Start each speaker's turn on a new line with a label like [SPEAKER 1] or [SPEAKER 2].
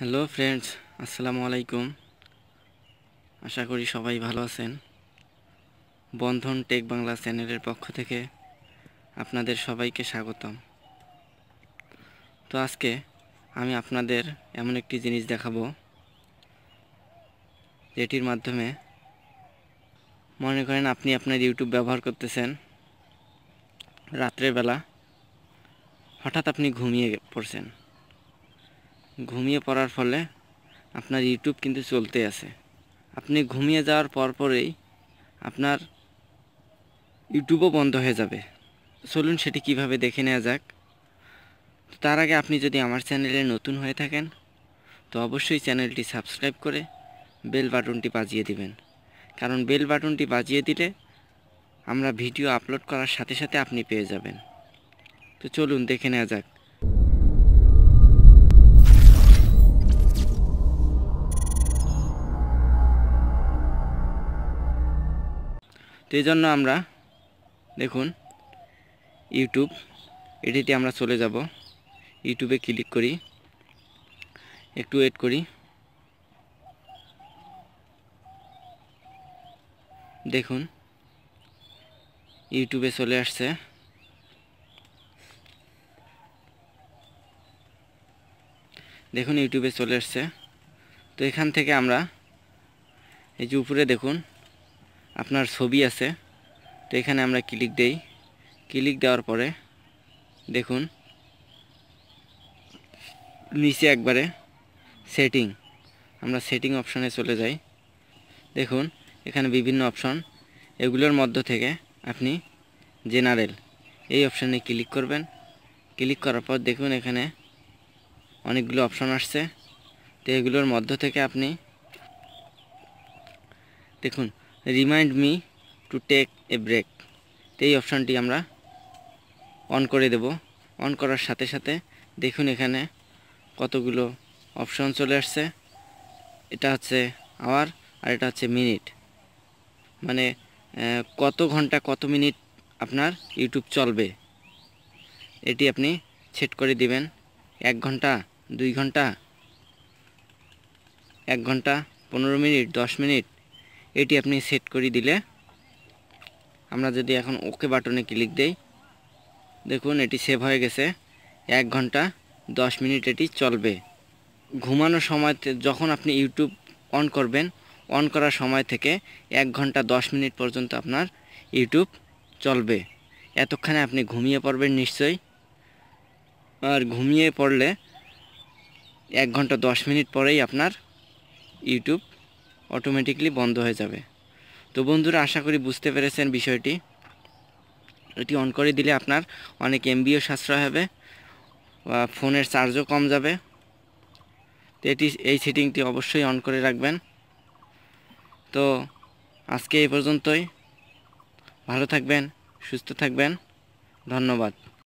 [SPEAKER 1] hello friends আসসালামু আলাইকুম আশা করি সবাই ভালো আছেন বন্ধন টেক বাংলা চ্যানেলের পক্ষ থেকে আপনাদের সবাইকে স্বাগতম তো আজকে আমি আপনাদের এমন একটি জিনিস দেখাবো যেটির মাধ্যমে মনে করেন আপনি আপনার ইউটিউব ব্যবহার করতেছেন রাত্রেবেলা হঠাৎ আপনি ঘুমিয়ে পড়ছেন ঘুমিয়ে পড়ার ফলে আপনার ইউটিউব কিন্তু চলতে আছে আপনি ঘুমিয়ে যাওয়ার পরপরেই আপনার ইউটিউবও বন্ধ হয়ে যাবে চলুন সেটি কিভাবে দেখে নেওয়া যাক তার আগে আপনি যদি আমার চ্যানেলে নতুন হয়ে থাকেন তো অবশ্যই চ্যানেলটি সাবস্ক্রাইব করে বেল বাটনটি বাজিয়ে দিবেন কারণ বেল বাটনটি বাজিয়ে দিলে আমরা ভিডিও আপলোড করার সাথে সাথে আপনি পেয়ে যাবেন তো চলুন দেখে নেওয়া যাক তো এই জন্য আমরা দেখুন ইউটিউব এটিতে আমরা চলে যাব ইউটিউবে ক্লিক করি একটু ওয়েট করি দেখুন ইউটিউবে চলে আসছে দেখুন ইউটিউবে চলে আসছে তো এখান থেকে আমরা এই যে উপরে দেখুন আপনার ছবি আছে তো এখানে আমরা ক্লিক দেই ক্লিক দেওয়ার পরে দেখুন নিচে একবারে সেটিং আমরা সেটিং অপশানে চলে যাই দেখুন এখানে বিভিন্ন অপশন এগুলোর মধ্য থেকে আপনি জেনারেল এই অপশানে ক্লিক করবেন ক্লিক করার পর দেখুন এখানে অনেকগুলো অপশন আসছে তো এগুলোর মধ্য থেকে আপনি দেখুন remind me to take a break এই অপশানটি আমরা অন করে দেব অন করার সাথে সাথে দেখুন এখানে কতগুলো অপশন চলে আসছে এটা হচ্ছে আওয়ার আর এটা হচ্ছে মিনিট মানে কত ঘন্টা কত মিনিট আপনার ইউটিউব চলবে এটি আপনি সেট করে দিবেন এক ঘন্টা দুই ঘন্টা এক ঘন্টা পনেরো মিনিট দশ মিনিট এটি আপনি সেট করে দিলে আমরা যদি এখন ওকে বাটনে ক্লিক দেই দেখুন এটি সেভ হয়ে গেছে এক ঘন্টা দশ মিনিট এটি চলবে ঘুমানোর সময় যখন আপনি ইউটিউব অন করবেন অন করার সময় থেকে এক ঘন্টা দশ মিনিট পর্যন্ত আপনার ইউটিউব চলবে এতক্ষণে আপনি ঘুমিয়ে পড়বেন নিশ্চয় আর ঘুমিয়ে পড়লে এক ঘন্টা দশ মিনিট পরেই আপনার ইউটিউব অটোমেটিকলি বন্ধ হয়ে যাবে তো বন্ধুরা আশা করি বুঝতে পেরেছেন বিষয়টি এটি অন করে দিলে আপনার অনেক এমবিও সাশ্রয় হবে ফোনের চার্জও কম যাবে তো এটি এই সেটিংটি অবশ্যই অন করে রাখবেন তো আজকে এই পর্যন্তই ভালো থাকবেন সুস্থ থাকবেন ধন্যবাদ